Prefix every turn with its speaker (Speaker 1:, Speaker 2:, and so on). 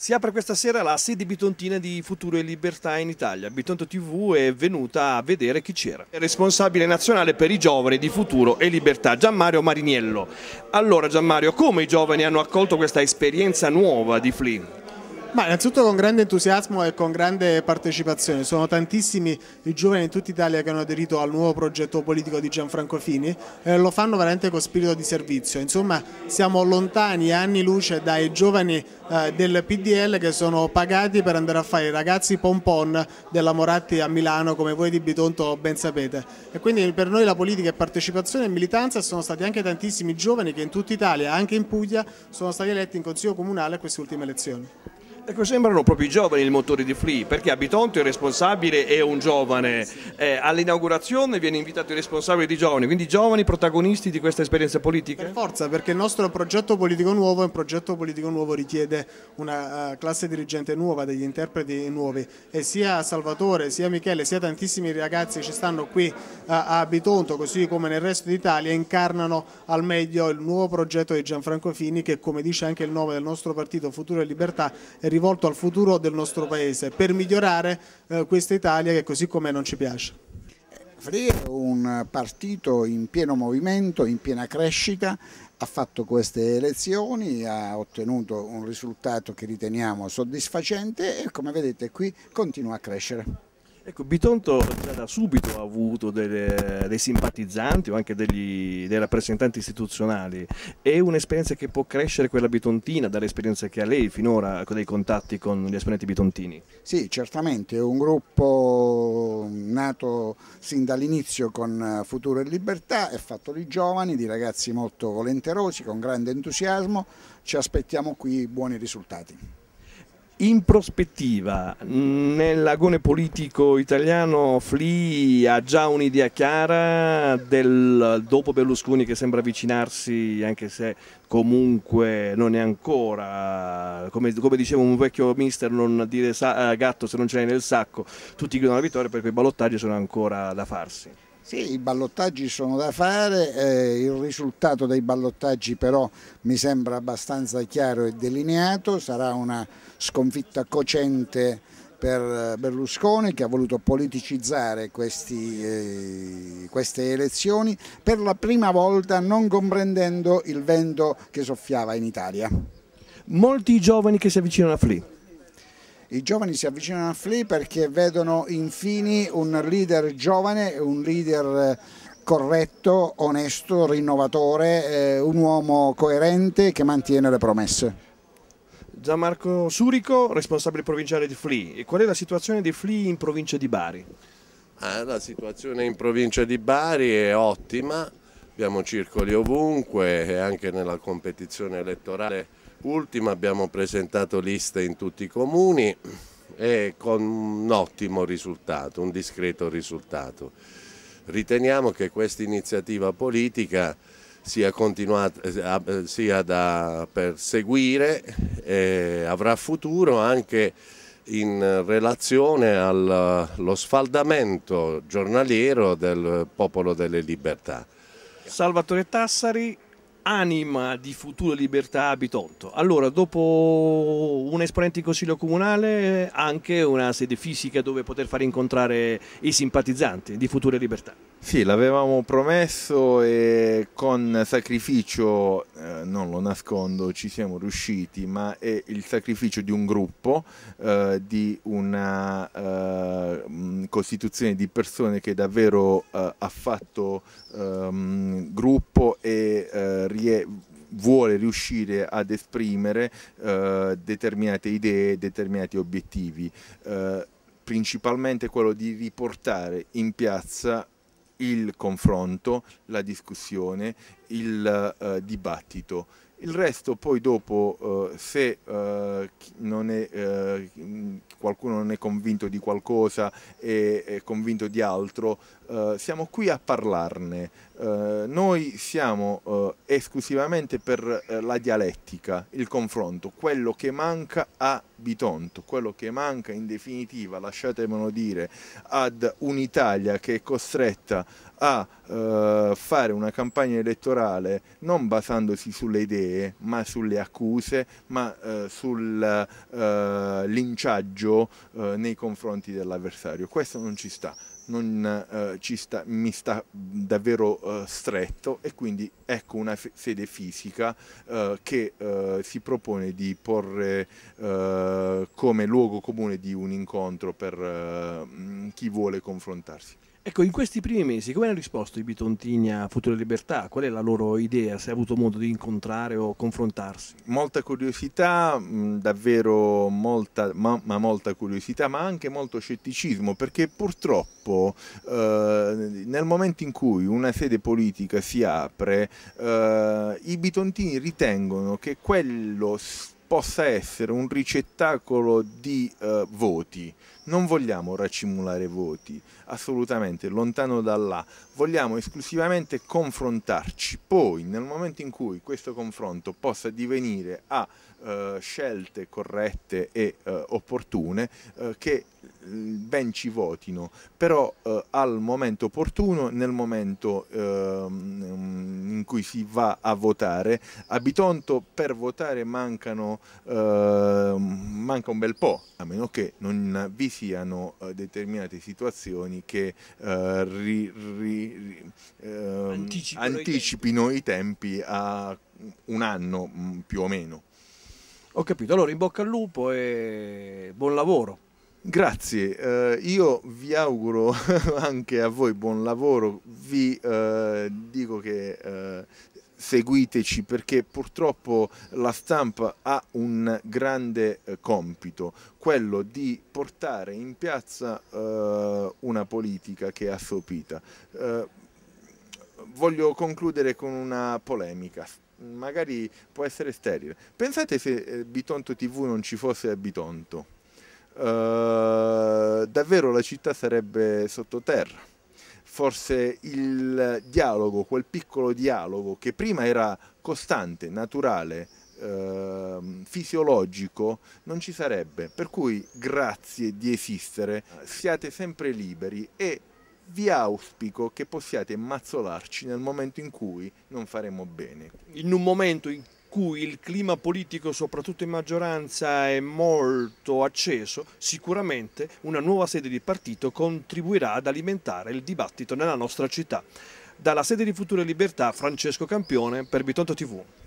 Speaker 1: Si apre questa sera la sede bitontina di Futuro e Libertà in Italia. Bitonto TV è venuta a vedere chi c'era. Il Responsabile nazionale per i giovani di Futuro e Libertà, Gianmario Mariniello. Allora Gianmario, come i giovani hanno accolto questa esperienza nuova di FLI?
Speaker 2: Ma innanzitutto con grande entusiasmo e con grande partecipazione, sono tantissimi i giovani in tutta Italia che hanno aderito al nuovo progetto politico di Gianfranco Fini e eh, lo fanno veramente con spirito di servizio, insomma siamo lontani anni luce dai giovani eh, del PDL che sono pagati per andare a fare i ragazzi pompon della Moratti a Milano come voi di Bitonto ben sapete e quindi per noi la politica è partecipazione e militanza sono stati anche tantissimi giovani che in tutta Italia, anche in Puglia, sono stati eletti in Consiglio Comunale a queste ultime elezioni.
Speaker 1: Ecco, sembrano proprio i giovani il motore di Free, perché Abitonto è responsabile e un giovane, eh, all'inaugurazione viene invitato il responsabile di giovani, quindi giovani protagonisti di questa esperienza
Speaker 2: politica? Per forza, perché il nostro progetto politico nuovo è un progetto politico nuovo, richiede una uh, classe dirigente nuova, degli interpreti nuovi e sia Salvatore, sia Michele, sia tantissimi ragazzi che ci stanno qui uh, a Abitonto, così come nel resto d'Italia, incarnano al meglio il nuovo progetto di Gianfranco Fini che come dice anche il nome del nostro partito Futuro e Libertà è rivolto al futuro del nostro paese per migliorare eh, questa Italia che così com'è non ci
Speaker 3: piace. Free è un partito in pieno movimento, in piena crescita, ha fatto queste elezioni, ha ottenuto un risultato che riteniamo soddisfacente e come vedete qui continua a crescere. Ecco, Bitonto
Speaker 1: già da subito ha avuto delle, dei simpatizzanti o anche degli, dei rappresentanti istituzionali. È un'esperienza che può crescere quella bitontina dall'esperienza che ha lei finora con dei contatti con gli esponenti bitontini?
Speaker 3: Sì, certamente. È un gruppo nato sin dall'inizio con Futuro e Libertà, è fatto di giovani, di ragazzi molto volenterosi, con grande entusiasmo. Ci aspettiamo qui buoni risultati.
Speaker 1: In prospettiva, nell'agone politico italiano Fli ha già un'idea chiara del dopo Berlusconi che sembra avvicinarsi, anche se comunque non è ancora, come, come diceva un vecchio mister, non dire sa, eh, gatto se non ce l'hai nel sacco, tutti chiudono la vittoria perché i ballottaggi sono ancora da farsi.
Speaker 3: Sì, i ballottaggi sono da fare, eh, il risultato dei ballottaggi però mi sembra abbastanza chiaro e delineato, sarà una sconfitta cocente per Berlusconi che ha voluto politicizzare questi, eh, queste elezioni per la prima volta non comprendendo il vento che soffiava in Italia. Molti giovani che si avvicinano a Flea i giovani si avvicinano a Flea perché vedono Infini un leader giovane, un leader eh, corretto, onesto, rinnovatore, eh, un uomo coerente che mantiene le promesse.
Speaker 1: Gianmarco Surico, responsabile provinciale di Flea. E qual è la situazione di Flea in provincia di Bari?
Speaker 4: Ah, la situazione in provincia di Bari è ottima, abbiamo circoli ovunque e anche nella competizione elettorale ultima abbiamo presentato liste in tutti i comuni e con un ottimo risultato, un discreto risultato. Riteniamo che questa iniziativa politica sia, eh, eh, sia da perseguire e eh, avrà futuro anche in relazione allo sfaldamento giornaliero del popolo delle libertà.
Speaker 1: Salvatore Tassari, anima di Futura Libertà abitonto. Allora, dopo un esponente in Consiglio Comunale, anche una sede fisica dove poter far incontrare i simpatizzanti di Futura Libertà.
Speaker 4: Sì, l'avevamo promesso e con sacrificio, eh, non lo nascondo, ci siamo riusciti, ma è il sacrificio di un gruppo, eh, di una eh, mm, costituzione di persone che davvero eh, ha fatto ehm, gruppo e eh, rie vuole riuscire ad esprimere eh, determinate idee, determinati obiettivi. principalmente quello di riportare in piazza il confronto, la discussione, il eh, dibattito. Il resto poi dopo, eh, se eh, non è, eh, qualcuno non è convinto di qualcosa e è convinto di altro, eh, siamo qui a parlarne. Eh, noi siamo esclusivamente per la dialettica, il confronto, quello che manca a Bitonto, quello che manca in definitiva, lasciatemelo dire, ad un'Italia che è costretta a eh, fare una campagna elettorale non basandosi sulle idee, ma sulle accuse, ma eh, sul eh, linciaggio eh, nei confronti dell'avversario. Questo non ci sta non, eh, ci sta, mi sta davvero eh, stretto e quindi ecco una f- sede fisica eh, che eh, si propone di porre eh, come luogo comune di un incontro per eh, chi vuole confrontarsi.
Speaker 1: Ecco, in questi primi mesi come hanno risposto i Bitontini a Futura Libertà? Qual è la loro idea? Se ha avuto modo di incontrare o confrontarsi?
Speaker 4: Molta curiosità, mm, davvero molta, ma, ma molta curiosità, ma anche molto scetticismo, perché purtroppo eh, nel momento in cui una sede politica si apre, eh, i Bitontini ritengono che quello possa essere un ricettacolo di eh, voti. Non vogliamo racimolare voti, assolutamente, lontano da là. Vogliamo esclusivamente confrontarci. Poi, nel momento in cui questo confronto possa divenire a eh, scelte corrette e eh, opportune, eh, che ben ci votino, però eh, al momento opportuno, nel momento eh, in cui si va a votare, a Bitonto per votare mancano, eh, manca un bel po', a meno che non vi siano eh, determinate situazioni che eh, ri, ri, ri, ehm, anticipino i tempi. i tempi a un anno mm, più o meno. Ho capito, allora in bocca al lupo e buon lavoro. Grazie, eh, io vi auguro anche a voi buon lavoro, vi eh, dico che eh, seguiteci perché purtroppo la stampa ha un grande eh, compito, quello di portare in piazza eh, una politica che è assopita. Eh, voglio concludere con una polemica magari può essere sterile. Pensate se Bitonto TV non ci fosse a Bitonto. Eh, davvero la città sarebbe sottoterra. Forse il dialogo, quel piccolo dialogo che prima era costante, naturale, eh, fisiologico, non ci sarebbe. Per cui grazie di esistere, siate sempre liberi e vi auspico che possiate mazzolarci nel momento in cui non faremo bene.
Speaker 1: In un momento in cui il clima politico, soprattutto in maggioranza, è molto acceso, sicuramente una nuova sede di partito contribuirà ad alimentare il dibattito nella nostra città. Dalla sede di Future Libertà, Francesco Campione per Bitonto TV.